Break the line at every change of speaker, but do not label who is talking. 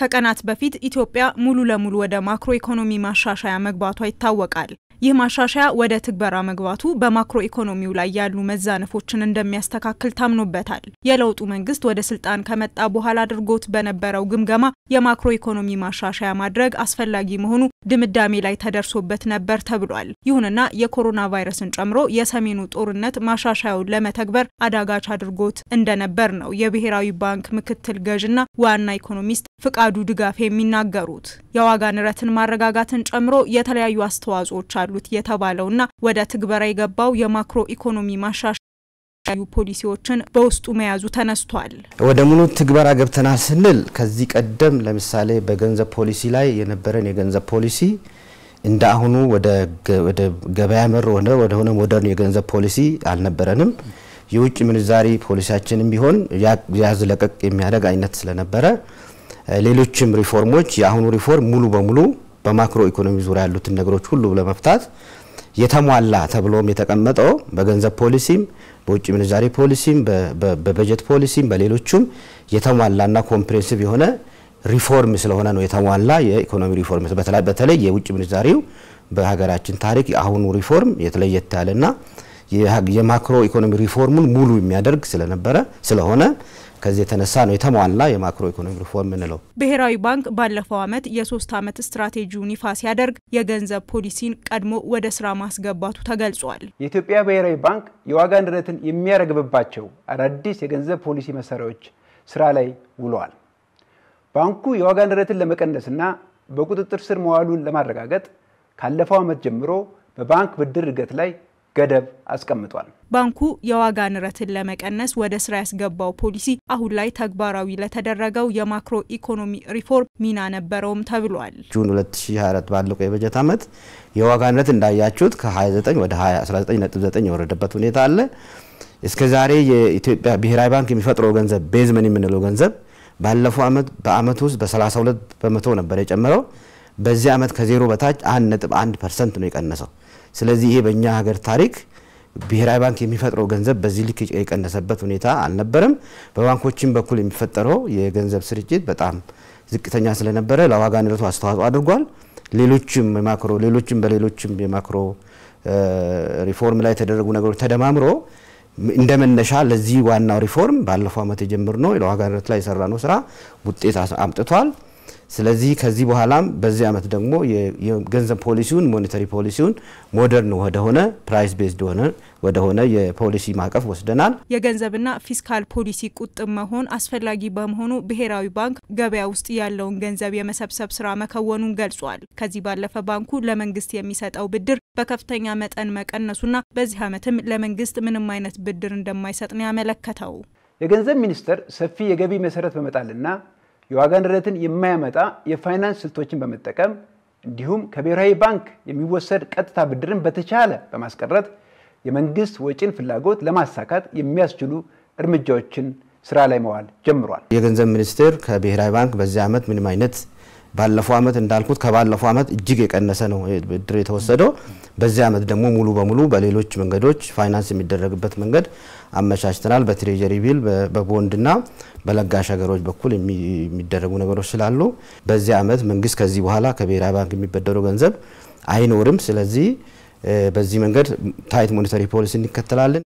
ከቀናት በፊት ኢትዮጵያ ሙሉ ለሙሉ ወደ ማክሮ ኢኮኖሚ ማሻሻያ መግባቷ ይታወቃል። ይህ ማሻሻያ ወደ ትግበራ መግባቱ በማክሮ ኢኮኖሚው ላይ ያሉ መዛነፎችን እንደሚያስተካክል ታምኖበታል። የለውጡ መንግስት ወደ ስልጣን ከመጣ በኋላ አድርጎት በነበረው ግምገማ የማክሮ ኢኮኖሚ ማሻሻያ ማድረግ አስፈላጊ መሆኑ ድምዳሜ ላይ ተደርሶበት ነበር ተብሏል። ይሁንና የኮሮና ቫይረስን ጨምሮ የሰሜኑ ጦርነት ማሻሻያውን ለመተግበር አዳጋች አድርጎት እንደነበር ነው የብሔራዊ ባንክ ምክትል ገዥና ዋና ኢኮኖሚስት ፍቃዱ ድጋፍ የሚናገሩት። የዋጋ ንረትን ማረጋጋትን ጨምሮ የተለያዩ አስተዋጽኦዎች ያሉት የተባለውና ወደ ትግበራ የገባው የማክሮ ኢኮኖሚ ማሻሻ ዩ ፖሊሲዎችን በውስጡ መያዙ ተነስቷል።
ወደ ሙሉ ትግበራ ገብተናል ስንል ከዚህ ቀደም ለምሳሌ በገንዘብ ፖሊሲ ላይ የነበረን የገንዘብ ፖሊሲ እንደ አሁኑ ወደ ገበያ መር ሆነ ወደሆነ ሞደርን የገንዘብ ፖሊሲ አልነበረንም። የውጭ ምንዛሪ ፖሊሲያችንም ቢሆን ያዝ ለቀቅ የሚያደርግ አይነት ስለነበረ ሌሎችም ሪፎርሞች የአሁኑ ሪፎርም ሙሉ በሙሉ በማክሮ ኢኮኖሚ ዙሪያ ያሉትን ነገሮች ሁሉ ለመፍታት የተሟላ ተብሎም የተቀመጠው በገንዘብ ፖሊሲም በውጭ ምንዛሬ ፖሊሲም በበጀት ፖሊሲም በሌሎቹም የተሟላና ኮምፕሬንሲቭ የሆነ ሪፎርም ስለሆነ ነው። የተሟላ የኢኮኖሚ ሪፎርም በተለይ የውጭ ምንዛሬው በሀገራችን ታሪክ አሁኑ ሪፎርም የተለየት ያለና የማክሮ ኢኮኖሚ ሪፎርሙን ሙሉ የሚያደርግ ስለነበረ ስለሆነ ከዚህ የተነሳ ነው የተሟላ የማክሮ ኢኮኖሚ ሪፎርም የምንለው።
ብሔራዊ ባንክ ባለፈው ዓመት የሶስት ዓመት ስትራቴጂውን ይፋ ሲያደርግ የገንዘብ ፖሊሲን ቀድሞ ወደ ስራ ማስገባቱ ተገልጿል።
የኢትዮጵያ ብሔራዊ ባንክ የዋጋ ንረትን የሚያረግብባቸው አዳዲስ የገንዘብ ፖሊሲ መሳሪያዎች ስራ ላይ ውለዋል። ባንኩ የዋጋ ንረትን ለመቀነስና በቁጥጥር ስር መዋሉን ለማረጋገጥ ካለፈው ዓመት ጀምሮ በባንክ ብድር እድገት ላይ ገደብ አስቀምጧል።
ባንኩ የዋጋ ንረትን ለመቀነስ ወደ ስራ ያስገባው ፖሊሲ አሁን ላይ ተግባራዊ ለተደረገው የማክሮ ኢኮኖሚ ሪፎርም ሚና ነበረውም ተብሏል።
ጁን 2024 ባለቀው የበጀት ዓመት የዋጋ ንረት እንዳያችሁት ከ29 ወደ 19.9 የወረደበት ሁኔታ አለ። እስከ ዛሬ የኢትዮጵያ ብሔራዊ ባንክ የሚፈጥረው ገንዘብ ቤዝመን የምንለው ገንዘብ ባለፈው ዓመት በአመት ውስጥ በ32 በመቶ ነበር የጨመረው። በዚህ ዓመት ከዜሮ በታች 1.1 ፐርሰንት ነው የቀነሰው። ስለዚህ ይሄ በእኛ ሀገር ታሪክ ብሔራዊ ባንክ የሚፈጥረው ገንዘብ በዚህ ልክ የቀነሰበት ሁኔታ አልነበረም። በባንኮችም በኩል የሚፈጠረው የገንዘብ ስርጭት በጣም ዝቅተኛ ስለነበረ ለዋጋ ንረቱ አስተዋጽኦ አድርጓል። ሌሎችም ማክሮ ሌሎችም በሌሎችም የማክሮ ሪፎርም ላይ የተደረጉ ነገሮች ተደማምሮ እንደ መነሻ ለዚህ ዋናው ሪፎርም ባለፈው ዓመት የጀመርነው ለዋጋ ንረት ላይ የሰራነው ስራ ውጤት አምጥቷል። ስለዚህ ከዚህ በኋላም በዚህ ዓመት ደግሞ የገንዘብ ፖሊሲውን ሞኔተሪ ፖሊሲውን ሞደርን ወደሆነ ፕራይስ ቤዝድ ሆነ ወደሆነ የፖሊሲ ማዕቀፍ ወስደናል።
የገንዘብና ፊስካል ፖሊሲ ቁጥብ መሆን አስፈላጊ በመሆኑ ብሔራዊ ባንክ ገበያ ውስጥ ያለውን ገንዘብ የመሰብሰብ ስራ መከወኑን ገልጿል። ከዚህ ባለፈ ባንኩ ለመንግስት የሚሰጠው ብድር በከፍተኛ መጠን መቀነሱና በዚህ ዓመትም ለመንግስት ምንም አይነት ብድር እንደማይሰጥ ነው ያመለከተው።
የገንዘብ ሚኒስቴር ሰፊ የገቢ መሰረት በመጣልና የዋጋ ንረትን የማያመጣ የፋይናንስ ስልቶችን በመጠቀም እንዲሁም ከብሔራዊ ባንክ የሚወሰድ ቀጥታ ብድርን በተቻለ በማስቀረት የመንግስት ወጪን ፍላጎት ለማሳካት የሚያስችሉ እርምጃዎችን ስራ ላይ መዋል ጀምሯል።
የገንዘብ ሚኒስቴር ከብሔራዊ ባንክ በዚህ ዓመት ምንም አይነት ባለፈው አመት እንዳልኩት ከባለፈው አመት እጅግ የቀነሰ ነው ብድር የተወሰደው። በዚህ አመት ደግሞ ሙሉ በሙሉ በሌሎች መንገዶች ፋይናንስ የሚደረግበት መንገድ አመቻችተናል። በትሬጀሪ ቢል፣ በቦንድና በለጋሽ ሀገሮች በኩል የሚደረጉ ነገሮች ስላሉ በዚህ አመት መንግስት ከዚህ በኋላ ከብሔራዊ ባንክ የሚበደረው ገንዘብ አይኖርም።
ስለዚህ በዚህ መንገድ ታይት ሞኔተሪ ፖሊሲ እንከተላለን።